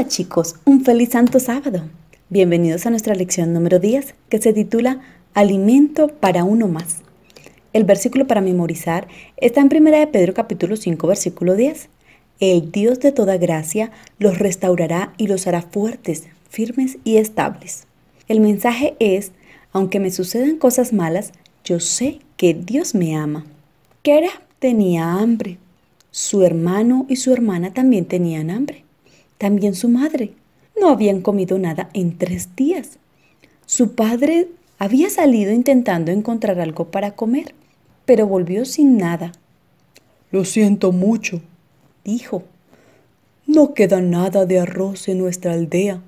Hola chicos, un feliz santo sábado. Bienvenidos a nuestra lección número 10 que se titula Alimento para uno más. El versículo para memorizar está en 1 de Pedro capítulo 5 versículo 10. El Dios de toda gracia los restaurará y los hará fuertes, firmes y estables. El mensaje es, aunque me sucedan cosas malas, yo sé que Dios me ama. Kera tenía hambre. Su hermano y su hermana también tenían hambre también su madre. No habían comido nada en tres días. Su padre había salido intentando encontrar algo para comer, pero volvió sin nada. Lo siento mucho, dijo. No queda nada de arroz en nuestra aldea.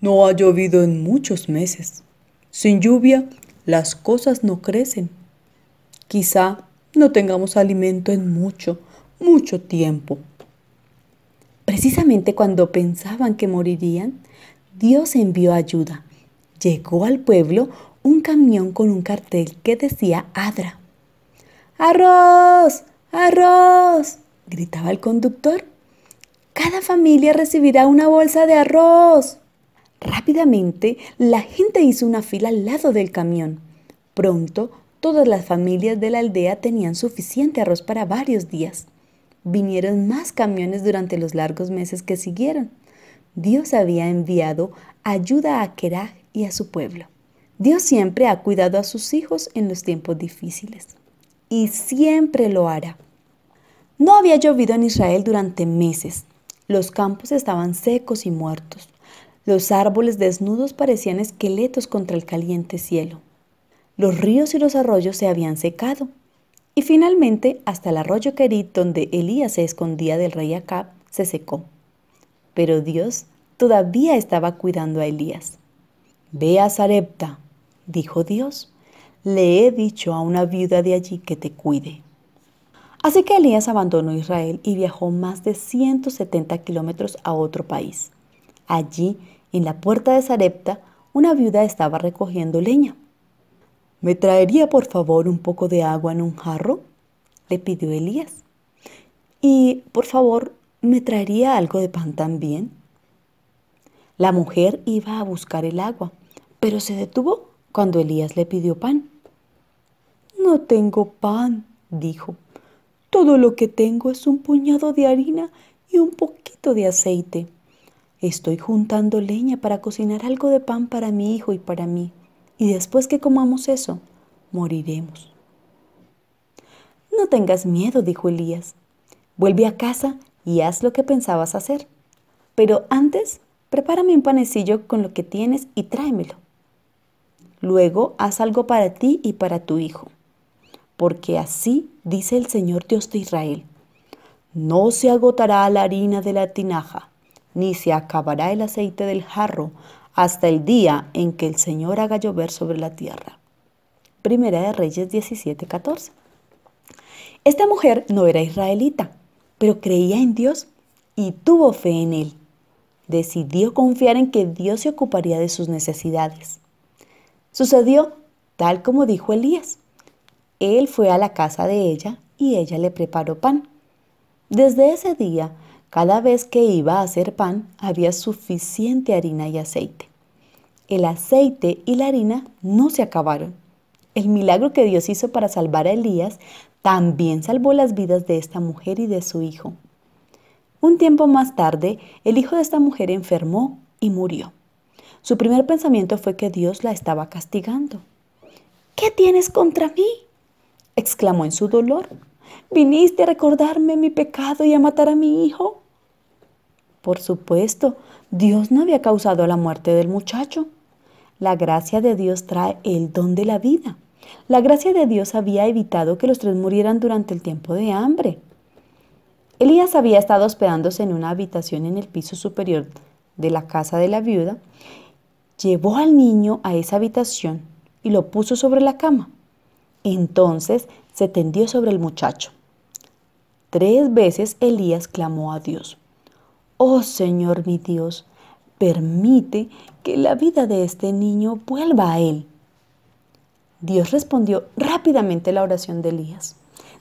No ha llovido en muchos meses. Sin lluvia, las cosas no crecen. Quizá no tengamos alimento en mucho, mucho tiempo. Precisamente cuando pensaban que morirían, Dios envió ayuda. Llegó al pueblo un camión con un cartel que decía Adra. ¡Arroz! ¡Arroz! gritaba el conductor. Cada familia recibirá una bolsa de arroz. Rápidamente la gente hizo una fila al lado del camión. Pronto todas las familias de la aldea tenían suficiente arroz para varios días. Vinieron más camiones durante los largos meses que siguieron. Dios había enviado ayuda a Keraj y a su pueblo. Dios siempre ha cuidado a sus hijos en los tiempos difíciles y siempre lo hará. No había llovido en Israel durante meses. Los campos estaban secos y muertos. Los árboles desnudos parecían esqueletos contra el caliente cielo. Los ríos y los arroyos se habían secado. Y finalmente hasta el arroyo Querit, donde Elías se escondía del rey Acab, se secó. Pero Dios todavía estaba cuidando a Elías. Ve a Sarepta, dijo Dios. Le he dicho a una viuda de allí que te cuide. Así que Elías abandonó Israel y viajó más de 170 kilómetros a otro país. Allí, en la puerta de Sarepta, una viuda estaba recogiendo leña. ¿Me traería por favor un poco de agua en un jarro? le pidió Elías. Y por favor, ¿me traería algo de pan también? La mujer iba a buscar el agua, pero se detuvo cuando Elías le pidió pan. No tengo pan, dijo. Todo lo que tengo es un puñado de harina y un poquito de aceite. Estoy juntando leña para cocinar algo de pan para mi hijo y para mí y después que comamos eso, moriremos. No tengas miedo, dijo Elías. Vuelve a casa y haz lo que pensabas hacer. Pero antes, prepárame un panecillo con lo que tienes y tráemelo. Luego, haz algo para ti y para tu hijo. Porque así dice el Señor Dios de Israel. No se agotará la harina de la tinaja, ni se acabará el aceite del jarro hasta el día en que el Señor haga llover sobre la tierra. Primera de Reyes 17.14 Esta mujer no era israelita, pero creía en Dios y tuvo fe en Él. Decidió confiar en que Dios se ocuparía de sus necesidades. Sucedió tal como dijo Elías. Él fue a la casa de ella y ella le preparó pan. Desde ese día, cada vez que iba a hacer pan había suficiente harina y aceite. El aceite y la harina no se acabaron. El milagro que Dios hizo para salvar a Elías también salvó las vidas de esta mujer y de su hijo. Un tiempo más tarde, el hijo de esta mujer enfermó y murió. Su primer pensamiento fue que Dios la estaba castigando. ¿Qué tienes contra mí? exclamó en su dolor. ¿Viniste a recordarme mi pecado y a matar a mi hijo? Por supuesto, Dios no había causado la muerte del muchacho. La gracia de Dios trae el don de la vida. La gracia de Dios había evitado que los tres murieran durante el tiempo de hambre. Elías había estado hospedándose en una habitación en el piso superior de la casa de la viuda. Llevó al niño a esa habitación y lo puso sobre la cama. Entonces se tendió sobre el muchacho. Tres veces Elías clamó a Dios. Oh Señor mi Dios, permite que la vida de este niño vuelva a él. Dios respondió rápidamente la oración de Elías.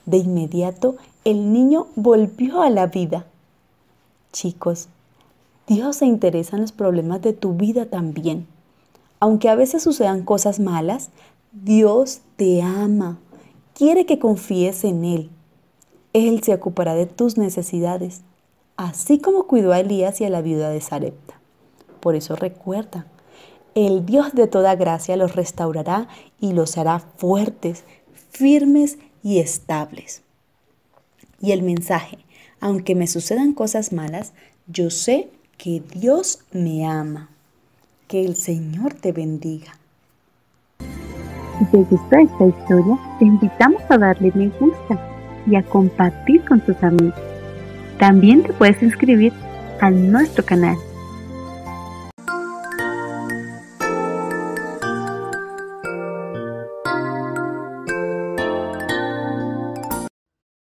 De inmediato el niño volvió a la vida. Chicos, Dios se interesa en los problemas de tu vida también. Aunque a veces sucedan cosas malas, Dios te ama, quiere que confíes en Él. Él se ocupará de tus necesidades así como cuidó a Elías y a la viuda de Sarepta. Por eso recuerda, el Dios de toda gracia los restaurará y los hará fuertes, firmes y estables. Y el mensaje, aunque me sucedan cosas malas, yo sé que Dios me ama. Que el Señor te bendiga. Si te gustó esta historia, te invitamos a darle me gusta y a compartir con tus amigos. También te puedes inscribir a nuestro canal